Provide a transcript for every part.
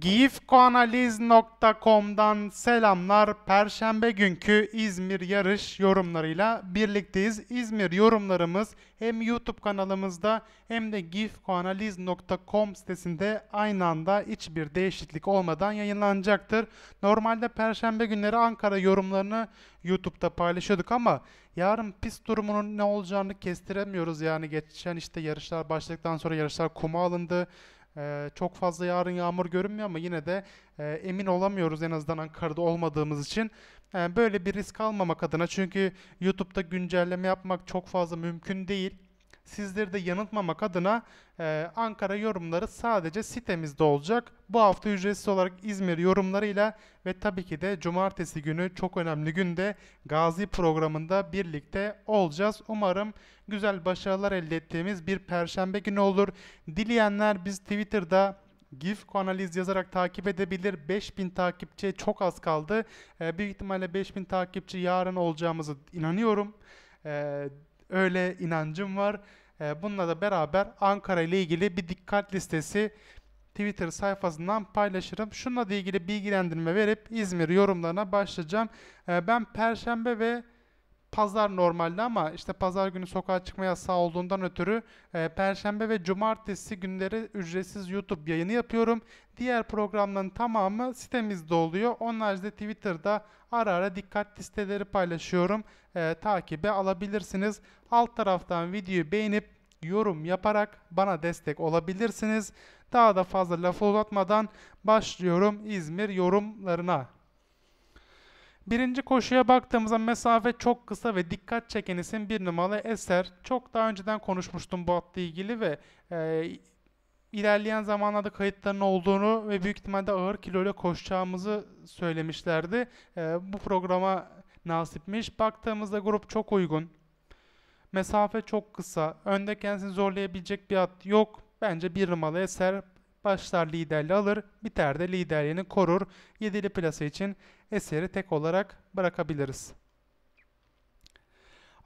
Gifkoanaliz.com'dan selamlar. Perşembe günkü İzmir yarış yorumlarıyla birlikteyiz. İzmir yorumlarımız hem YouTube kanalımızda hem de gifkoanaliz.com sitesinde aynı anda hiçbir değişiklik olmadan yayınlanacaktır. Normalde perşembe günleri Ankara yorumlarını YouTube'da paylaşıyorduk ama yarın pist durumunun ne olacağını kestiremiyoruz. Yani geçen işte yarışlar başladıktan sonra yarışlar kuma alındı ee, çok fazla yarın yağmur görünmüyor ama yine de e, emin olamıyoruz en azından Ankara'da olmadığımız için. böyle bir risk almamak adına çünkü YouTube'da güncelleme yapmak çok fazla mümkün değil sizleri de yanıltmamak adına e, Ankara yorumları sadece sitemizde olacak. Bu hafta ücretsiz olarak İzmir yorumlarıyla ve tabii ki de cumartesi günü çok önemli günde Gazi programında birlikte olacağız. Umarım güzel başarılar elde ettiğimiz bir perşembe günü olur. Dileyenler biz Twitter'da GIFCO analiz yazarak takip edebilir. 5000 takipçi çok az kaldı. E, büyük ihtimalle 5000 takipçi yarın olacağımızı inanıyorum. E, öyle inancım var. Ee, bununla da beraber Ankara ile ilgili bir dikkat listesi Twitter sayfasından paylaşırım. Şununla da ilgili bilgilendirme verip İzmir yorumlarına başlayacağım. Ee, ben Perşembe ve Pazar normalde ama işte pazar günü sokağa çıkma yasağı olduğundan ötürü e, perşembe ve cumartesi günleri ücretsiz YouTube yayını yapıyorum. Diğer programların tamamı sitemizde oluyor. Onun haricinde Twitter'da ara ara dikkat listeleri paylaşıyorum. E, takibe alabilirsiniz. Alt taraftan videoyu beğenip yorum yaparak bana destek olabilirsiniz. Daha da fazla lafı uzatmadan başlıyorum İzmir yorumlarına. Birinci koşuya baktığımızda mesafe çok kısa ve dikkat çeken isim bir numaralı Eser. Çok daha önceden konuşmuştum bu atla ilgili ve e, ilerleyen zamanlarda kayıtların olduğunu ve büyük ihtimalle ağır kiloyla koşacağımızı söylemişlerdi. E, bu programa nasipmiş. Baktığımızda grup çok uygun. Mesafe çok kısa. Önde kendisini zorlayabilecek bir at yok. Bence bir numaralı Eser Başlar liderliği alır, biter de liderliğini korur. Yedili plasa için eseri tek olarak bırakabiliriz.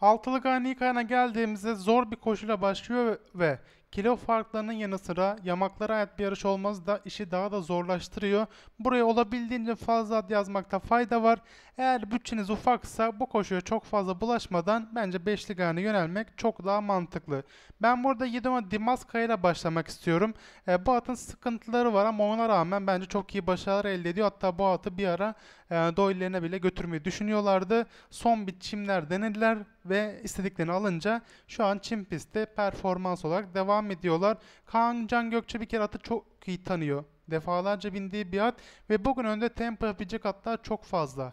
Altılı Gani geldiğimizde zor bir koşuyla başlıyor ve Kilo farklarının yanı sıra yamaklara ait bir yarış olması da işi daha da zorlaştırıyor. Buraya olabildiğince fazla ad yazmakta fayda var. Eğer bütçeniz ufaksa bu koşuya çok fazla bulaşmadan bence beşli gane yönelmek çok daha mantıklı. Ben burada 7 numara Dimaskaya ile başlamak istiyorum. E, bu atın sıkıntıları var ama ona rağmen bence çok iyi başarılar elde ediyor. Hatta bu atı bir ara e, doylarına bile götürmeyi düşünüyorlardı. Son biçimler denediler ve istediklerini alınca şu an Çin pistte performans olarak devam ediyorlar. Kaan Can Gökçe bir kere atı çok iyi tanıyor. Defalarca bindiği bir at ve bugün önde tempo yapabilecek atlar çok fazla.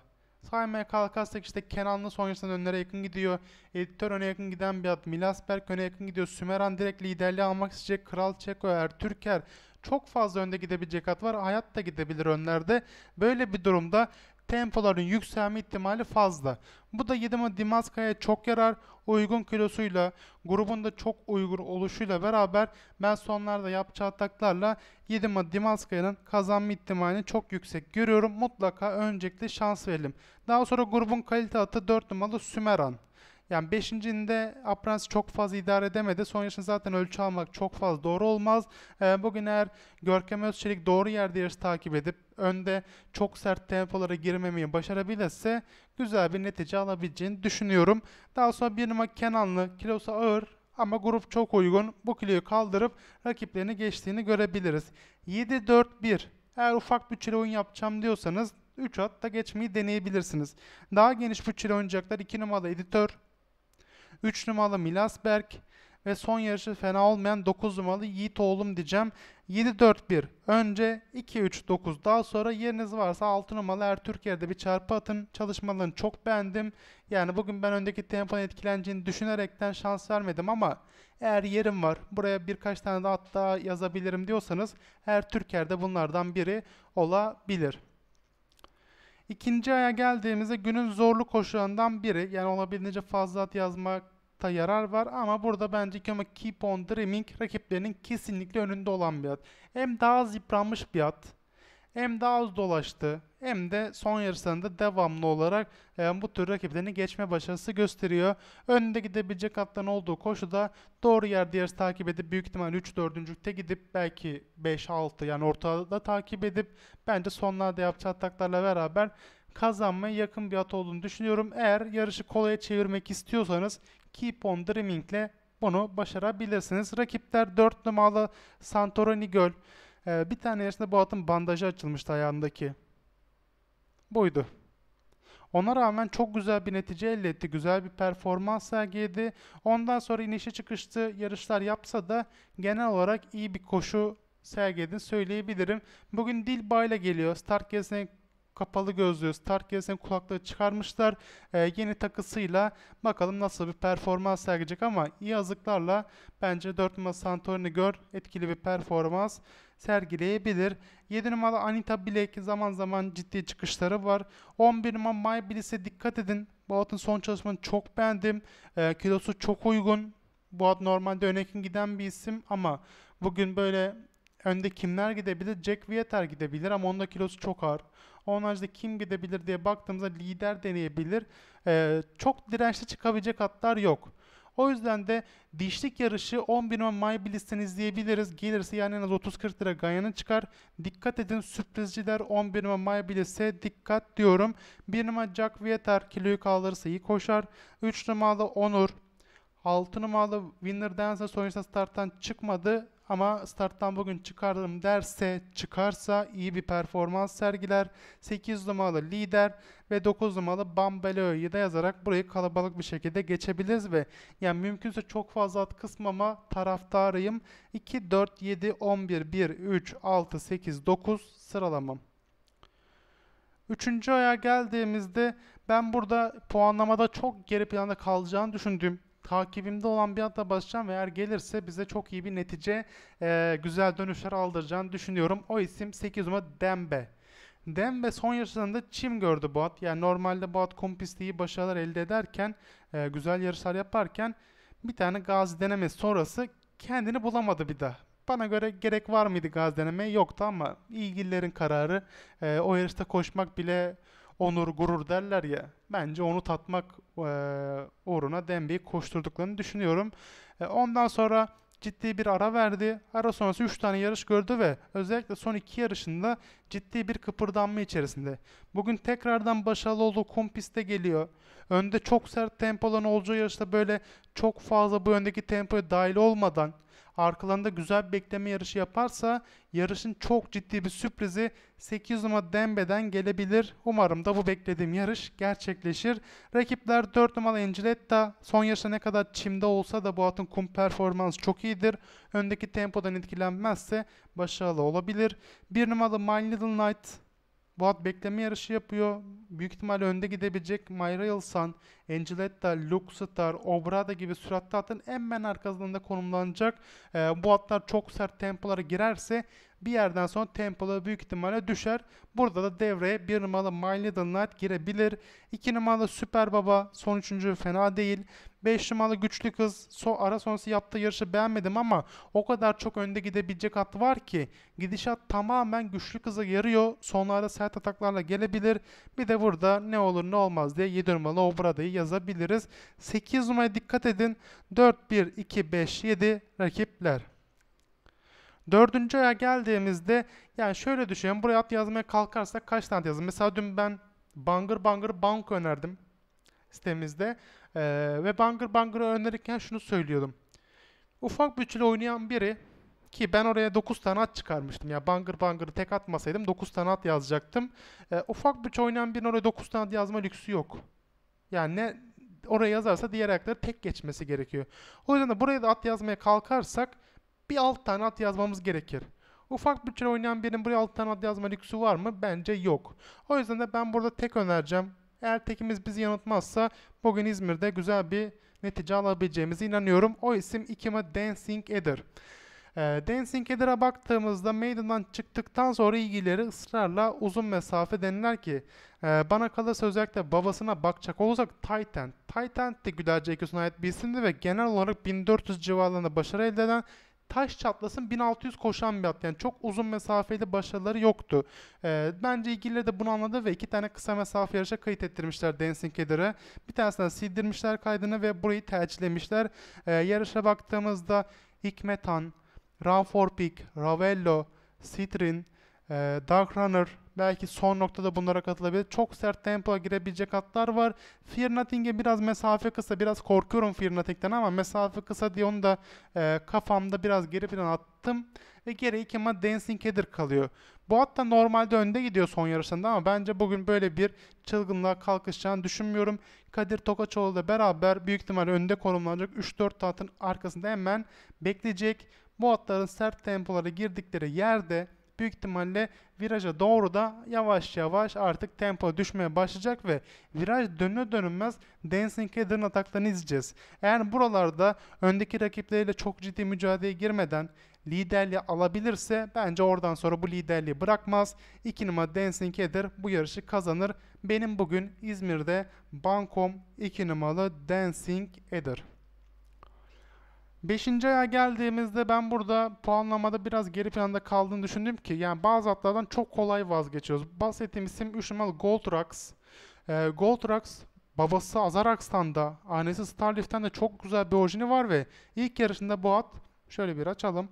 Saymaya kalkarsak işte Kenanlı sonrasında önlere yakın gidiyor. Editör öne yakın giden bir at. Milasberg öne yakın gidiyor. Sümeran direkt liderliği almak isteyecek. Kral Çeko, Ertürker çok fazla önde gidebilecek at var. Hayat da gidebilir önlerde. Böyle bir durumda tempoların yükselme ihtimali fazla. Bu da Yedima Dimaska'ya çok yarar. Uygun kilosuyla, grubun da çok uygun oluşuyla beraber ben sonlarda yapacağı ataklarla Yedima Dimaska'nın kazanma ihtimalini çok yüksek görüyorum. Mutlaka öncelikle şans verelim. Daha sonra grubun kalite atı 4 numaralı Sümeran. Yani beşincinde apprentice çok fazla idare edemedi. Son yarışını zaten ölçü almak çok fazla doğru olmaz. E, bugün eğer Görkem Özçelik doğru yerde yarışı takip edip önde çok sert tempolara girmemeyi başarabilirse güzel bir netice alabileceğini düşünüyorum. Daha sonra bir numara Kenanlı kilosu ağır ama grup çok uygun. Bu kiloyu kaldırıp rakiplerini geçtiğini görebiliriz. 7-4-1 eğer ufak bütçeli oyun yapacağım diyorsanız 3 at da geçmeyi deneyebilirsiniz. Daha geniş bütçeli oynayacaklar 2 numaralı editör 3 numaralı Milasberg ve son yarışı fena olmayan 9 numaralı Yiğit oğlum diyeceğim. 7-4-1 önce 2-3-9 daha sonra yeriniz varsa 6 numaralı her Türkiye'de bir çarpı atın. Çalışmalarını çok beğendim. Yani bugün ben öndeki temponun etkileneceğini düşünerekten şans vermedim ama eğer yerim var buraya birkaç tane de hatta yazabilirim diyorsanız her Türkiye'de bunlardan biri olabilir. İkinci aya geldiğimizde günün zorlu koşularından biri yani olabildiğince fazla at yazmak, almakta yarar var ama burada bence Kiyoma Keep on Dreaming rakiplerinin kesinlikle önünde olan bir at. Hem daha az yıpranmış bir at hem daha az dolaştı hem de son yarışlarında devamlı olarak e, bu tür rakiplerini geçme başarısı gösteriyor. Önde gidebilecek atların olduğu koşuda doğru yerde yarış takip edip büyük ihtimal 3-4.lükte gidip belki 5-6 yani ortada takip edip bence sonlarda yapacağı ataklarla beraber kazanmaya yakın bir at olduğunu düşünüyorum. Eğer yarışı kolaya çevirmek istiyorsanız Keep on Dreaming ile bunu başarabilirsiniz. Rakipler 4 numaralı Santorini Göl. Ee, bir tane yarışında bu atın bandajı açılmıştı ayağındaki. Buydu. Ona rağmen çok güzel bir netice elde etti. Güzel bir performans sergiledi. Ondan sonra inişe çıkıştı yarışlar yapsa da genel olarak iyi bir koşu sergiledi söyleyebilirim. Bugün Dilba ile geliyor. Start gezine kapalı gözlüğü start gerisinin kulaklığı çıkarmışlar. E, yeni takısıyla bakalım nasıl bir performans sergilecek ama iyi azıklarla bence 4 numara Santorini gör etkili bir performans sergileyebilir. 7 numaralı Anita bilek zaman zaman ciddi çıkışları var. 11 numara May Bliss'e dikkat edin. Bu atın son çalışmasını çok beğendim. E, kilosu çok uygun. Bu at normalde öne giden bir isim ama bugün böyle önde kimler gidebilir? Jack Vieter gidebilir ama onda kilosu çok ağır. Onun haricinde kim gidebilir diye baktığımızda lider deneyebilir. Ee, çok dirençli çıkabilecek atlar yok. O yüzden de dişlik yarışı 11 May Bilis'ten izleyebiliriz. Gelirse yani en az 30-40 lira ganyanı çıkar. Dikkat edin sürprizciler 11 May Bilis'e dikkat diyorum. 1 numara Jack Vieter kiloyu kaldırırsa iyi koşar. 3 numaralı Onur 6 numaralı Winner Dance'e sonuçta starttan çıkmadı ama starttan bugün çıkardım derse çıkarsa iyi bir performans sergiler. 8 numaralı lider ve 9 numaralı Bambeleo'yu da yazarak burayı kalabalık bir şekilde geçebiliriz ve yani mümkünse çok fazla at kısmama taraftarıyım. 2, 4, 7, 11, 1, 3, 6, 8, 9 sıralamam. Üçüncü aya geldiğimizde ben burada puanlamada çok geri planda kalacağını düşündüğüm takibimde olan bir hatta başlayacağım ve eğer gelirse bize çok iyi bir netice e, güzel dönüşler aldıracağını düşünüyorum. O isim 8 numara Dembe. Dembe son yarışlarında çim gördü bu at. Yani normalde bu at kompiste iyi başarılar elde ederken, e, güzel yarışlar yaparken bir tane gaz denemesi sonrası kendini bulamadı bir daha. Bana göre gerek var mıydı gaz denemeye? Yoktu ama ilgililerin kararı e, o yarışta koşmak bile onur, gurur derler ya. Bence onu tatmak e, uğruna Dembe'yi koşturduklarını düşünüyorum. ondan sonra ciddi bir ara verdi. Ara sonrası 3 tane yarış gördü ve özellikle son 2 yarışında ciddi bir kıpırdanma içerisinde. Bugün tekrardan başarılı olduğu Kompiste geliyor. Önde çok sert tempoların olacağı yarışta böyle çok fazla bu öndeki tempoya dahil olmadan arkalarında güzel bir bekleme yarışı yaparsa yarışın çok ciddi bir sürprizi 8 numara Dembe'den gelebilir. Umarım da bu beklediğim yarış gerçekleşir. Rakipler 4 numara Angeletta. Son yarışta ne kadar çimde olsa da bu atın kum performansı çok iyidir. Öndeki tempodan etkilenmezse başarılı olabilir. 1 numaralı My Little Knight bu at bekleme yarışı yapıyor. Büyük ihtimalle önde gidebilecek Mayrelsan, Angeletta, Luke Star, Obrada gibi süratli atın hemen arkasında konumlanacak. E, bu atlar çok sert tempolara girerse bir yerden sonra tempoları büyük ihtimalle düşer. Burada da devreye bir numaralı My Little Night girebilir. 2 numaralı Süper Baba son üçüncü fena değil. 5 numaralı güçlü kız so ara sonrası yaptığı yarışı beğenmedim ama o kadar çok önde gidebilecek at var ki gidişat tamamen güçlü kıza yarıyor. Sonlarda sert ataklarla gelebilir. Bir de burada ne olur ne olmaz diye 7 numaralı Obrada'yı yazabiliriz. 8 numaraya dikkat edin. 4, 1, 2, 5, 7 rakipler. Dördüncü aya geldiğimizde yani şöyle düşünelim. Buraya at yazmaya kalkarsak kaç tane yazın? Mesela dün ben bangır bangır bank önerdim sitemizde. Ee, ve bangır bangır önerirken şunu söylüyordum. Ufak bütçeli oynayan biri ki ben oraya 9 tane at çıkarmıştım. Ya yani bangır bangırı tek atmasaydım 9 tane at yazacaktım. Ee, ufak bütçe oynayan birinin oraya 9 tane at yazma lüksü yok. Yani ne oraya yazarsa diğer ayakları tek geçmesi gerekiyor. O yüzden de buraya da at yazmaya kalkarsak bir 6 tane at yazmamız gerekir. Ufak bütçeli oynayan birinin buraya 6 tane at yazma lüksü var mı? Bence yok. O yüzden de ben burada tek önereceğim. Eğer tekimiz bizi yanıltmazsa bugün İzmir'de güzel bir netice alabileceğimize inanıyorum. O isim Ikima Dancing Eder. Ee, Dancing Eder'a baktığımızda meydandan çıktıktan sonra ilgileri ısrarla uzun mesafe deniler ki e, bana kalırsa özellikle babasına bakacak olursak Titan. Titan de gülerce ekosuna ait bir isimdi ve genel olarak 1400 civarlarında başarı elde eden taş çatlasın 1600 koşan bir at. Yani çok uzun mesafeli başarıları yoktu. E, bence ilgilileri de bunu anladı ve iki tane kısa mesafe yarışa kayıt ettirmişler Dancing Header'ı. Bir tanesine sildirmişler kaydını ve burayı tercihlemişler. E, yarışa baktığımızda Hikmetan, Pick, Ravello, Citrin, e, Dark Runner belki son noktada bunlara katılabilir. Çok sert tempoya girebilecek atlar var. Fear Nothing'e biraz mesafe kısa. Biraz korkuyorum Fear Nothing'den ama mesafe kısa diye onu da e, kafamda biraz geri falan attım. Ve geri iki ama Dancing Header kalıyor. Bu at da normalde önde gidiyor son yarışında ama bence bugün böyle bir çılgınlığa kalkışacağını düşünmüyorum. Kadir Tokaçoğlu ile beraber büyük ihtimal önde konumlanacak. 3-4 atın arkasında hemen bekleyecek. Bu atların sert tempolara girdikleri yerde büyük ihtimalle viraja doğru da yavaş yavaş artık tempo düşmeye başlayacak ve viraj dönü dönünmez Dancing Heather'ın ataklarını izleyeceğiz. Eğer buralarda öndeki rakipleriyle çok ciddi mücadeleye girmeden liderliği alabilirse bence oradan sonra bu liderliği bırakmaz. 2 numara Dancing Heather bu yarışı kazanır. Benim bugün İzmir'de Bankom 2 numaralı Dancing Heather. Beşinci aya geldiğimizde ben burada puanlamada biraz geri planda kaldığını düşündüm ki yani bazı atlardan çok kolay vazgeçiyoruz. Bahsettiğim isim 3 numaralı Goldrax. E, Goldrax babası Azarax'tan da annesi Starlift'ten de çok güzel bir orijini var ve ilk yarışında bu at şöyle bir açalım.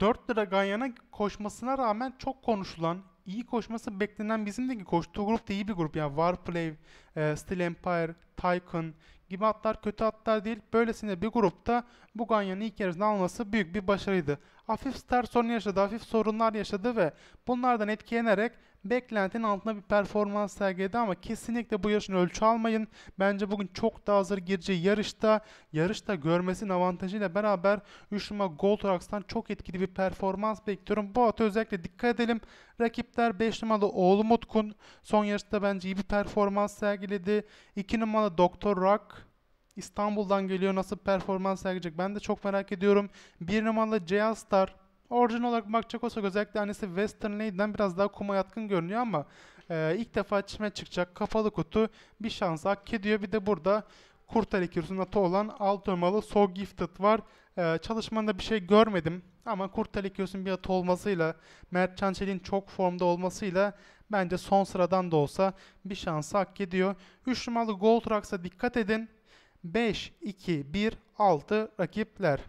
4 lira Ganyan'a koşmasına rağmen çok konuşulan, iyi koşması beklenen bizim de koştuğu grup da iyi bir grup. Yani Warplay, e, Steel Empire, Tycoon gibi hatlar kötü hatlar değil. Böylesine bir grupta Buganya'nın ilk yarısını alması büyük bir başarıydı hafif start sorunu yaşadı, hafif sorunlar yaşadı ve bunlardan etkilenerek beklentinin altında bir performans sergiledi ama kesinlikle bu yarışın ölçü almayın. Bence bugün çok daha hazır gireceği yarışta, yarışta görmesinin avantajıyla beraber 3 numara Gold Rocks'tan çok etkili bir performans bekliyorum. Bu ata özellikle dikkat edelim. Rakipler 5 numaralı Oğlu Mutkun son yarışta bence iyi bir performans sergiledi. 2 numaralı Doktor Rock İstanbul'dan geliyor. Nasıl performans sergileyecek ben de çok merak ediyorum. Bir numaralı J.L. Star. Orijin olarak bakacak olsak özellikle annesi Western Lady'den biraz daha kuma yatkın görünüyor ama e, ilk defa çime çıkacak kafalı kutu bir şans hak ediyor. Bir de burada Kurtarı kürsünün atı olan Altomalı So Gifted var. Ee, çalışmanda bir şey görmedim ama Kurtarı kürsünün bir atı olmasıyla, Mert Çançel'in çok formda olmasıyla bence son sıradan da olsa bir şansı hak ediyor. 3 numaralı Gold Rux'a dikkat edin. 5, 2, 1, 6 rakipler.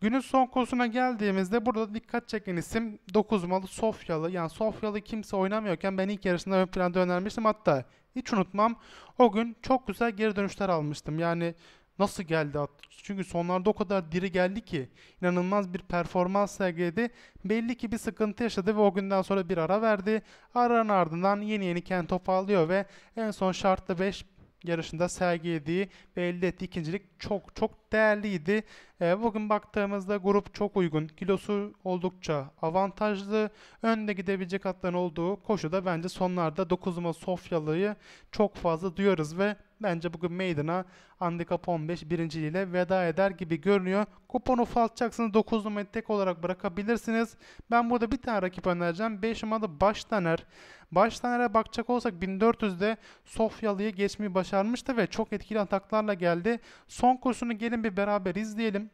Günün son konusuna geldiğimizde burada dikkat çeken isim 9 malı Sofyalı. Yani Sofyalı kimse oynamıyorken ben ilk yarısında ön planda önermiştim. Hatta hiç unutmam o gün çok güzel geri dönüşler almıştım. Yani nasıl geldi çünkü sonlarda o kadar diri geldi ki inanılmaz bir performans sergiledi. Belli ki bir sıkıntı yaşadı ve o günden sonra bir ara verdi. Aranın ardından yeni yeni kendi toparlıyor ve en son şartlı 5 yarışında sergilediği ve elde ettiği ikincilik çok çok değerliydi. E, bugün baktığımızda grup çok uygun. Kilosu oldukça avantajlı. Önde gidebilecek atların olduğu koşuda bence sonlarda 9 numaralı Sofyalı'yı çok fazla duyarız ve Bence bugün Maiden'a handikap 15 birinciliğiyle veda eder gibi görünüyor. Kuponu falçaksınız 9 numarayı tek olarak bırakabilirsiniz. Ben burada bir tane rakip önereceğim. 5 numaralı Baştaner. Baştaner'e bakacak olsak 1400'de Sofyalı'ya geçmeyi başarmıştı ve çok etkili ataklarla geldi. Son kursunu gelin bir beraber izleyelim.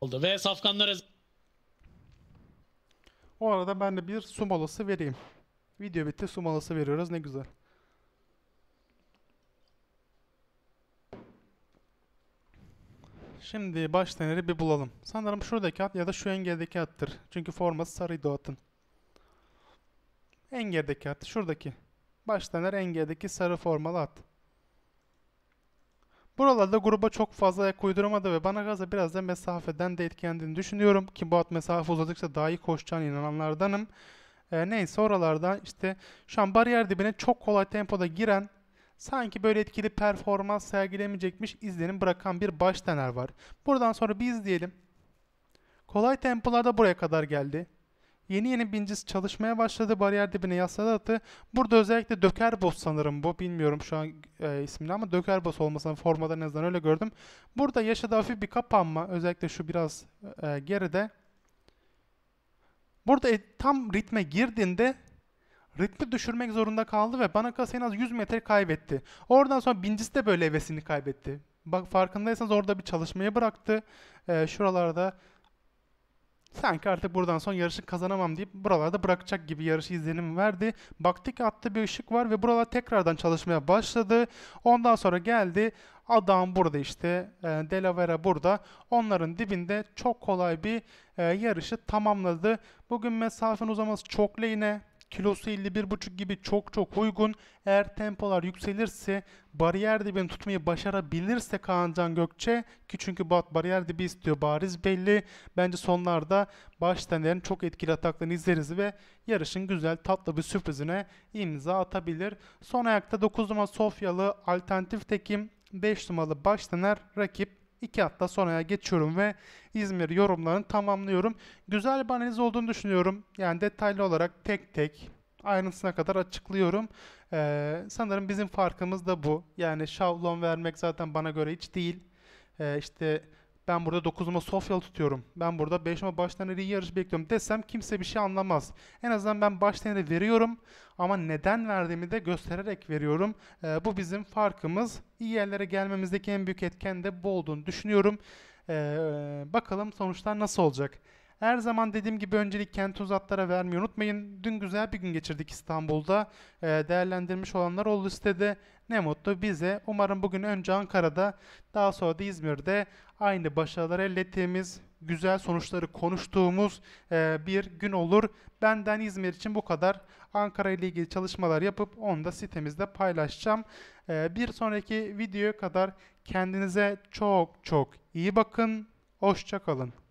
Oldu ve safkanlara... O arada ben de bir su molası vereyim. Video bitti su molası veriyoruz ne güzel. Şimdi baş deneri bir bulalım. Sanırım şuradaki at ya da şu engeldeki attır. Çünkü forması sarıydı o atın. Engeldeki at. Şuradaki. Baş dener engeldeki sarı formalı at. Buralarda gruba çok fazla ayak uyduramadı ve bana gaza biraz da mesafeden de etkilendiğini düşünüyorum. Ki bu at mesafe uzadıkça daha iyi koşacağına inananlardanım. E, neyse oralardan işte şu an bariyer dibine çok kolay tempoda giren sanki böyle etkili performans sergilemeyecekmiş izlenim bırakan bir baş tener var. Buradan sonra bir izleyelim. Kolay tempolarda buraya kadar geldi. Yeni yeni bincisi çalışmaya başladı. Bariyer dibine yasladı atı. Burada özellikle Dökerbos sanırım bu. Bilmiyorum şu an e, ismini ama Dökerbos olmasını formada en azından öyle gördüm. Burada yaşadı hafif bir kapanma. Özellikle şu biraz e, geride. Burada e, tam ritme girdiğinde ritmi düşürmek zorunda kaldı ve bana kalırsa en az 100 metre kaybetti. Oradan sonra bincisi de böyle hevesini kaybetti. Bak farkındaysanız orada bir çalışmayı bıraktı. Ee, şuralarda sanki artık buradan son yarışı kazanamam deyip buralarda bırakacak gibi yarışı izlenim verdi. Baktı attı bir ışık var ve buralar tekrardan çalışmaya başladı. Ondan sonra geldi adam burada işte e, Delaware burada. Onların dibinde çok kolay bir e, yarışı tamamladı. Bugün mesafenin uzaması çok lehine. Kilosu 51.5 gibi çok çok uygun. Eğer tempolar yükselirse bariyer dibini tutmayı başarabilirse Kaancan Gökçe ki çünkü Bat bariyer dibi istiyor bariz belli. Bence sonlarda baş çok etkili ataklarını izleriz ve yarışın güzel tatlı bir sürprizine imza atabilir. Son ayakta 9 numara Sofyalı alternatif tekim 5 numaralı baş rakip 2 hafta sonraya geçiyorum ve İzmir yorumlarını tamamlıyorum. Güzel bir analiz olduğunu düşünüyorum. Yani detaylı olarak tek tek ayrıntısına kadar açıklıyorum. Ee, sanırım bizim farkımız da bu. Yani şablon vermek zaten bana göre hiç değil. Ee, işte ben burada 9'uma Sofyalı tutuyorum. Ben burada 5'uma Baştaner'i iyi yarış bekliyorum desem kimse bir şey anlamaz. En azından ben Baştaner'i veriyorum ama neden verdiğimi de göstererek veriyorum. Ee, bu bizim farkımız. İyi yerlere gelmemizdeki en büyük etken de bu olduğunu düşünüyorum. Ee, bakalım sonuçlar nasıl olacak. Her zaman dediğim gibi öncelik kent uzatlara vermeyi unutmayın. Dün güzel bir gün geçirdik İstanbul'da. E, değerlendirmiş olanlar oldu liste'de. Ne mutlu bize. Umarım bugün önce Ankara'da daha sonra da İzmir'de aynı başarıları elde ettiğimiz, güzel sonuçları konuştuğumuz e, bir gün olur. Benden İzmir için bu kadar. Ankara ile ilgili çalışmalar yapıp onu da sitemizde paylaşacağım. E, bir sonraki videoya kadar kendinize çok çok iyi bakın. Hoşçakalın.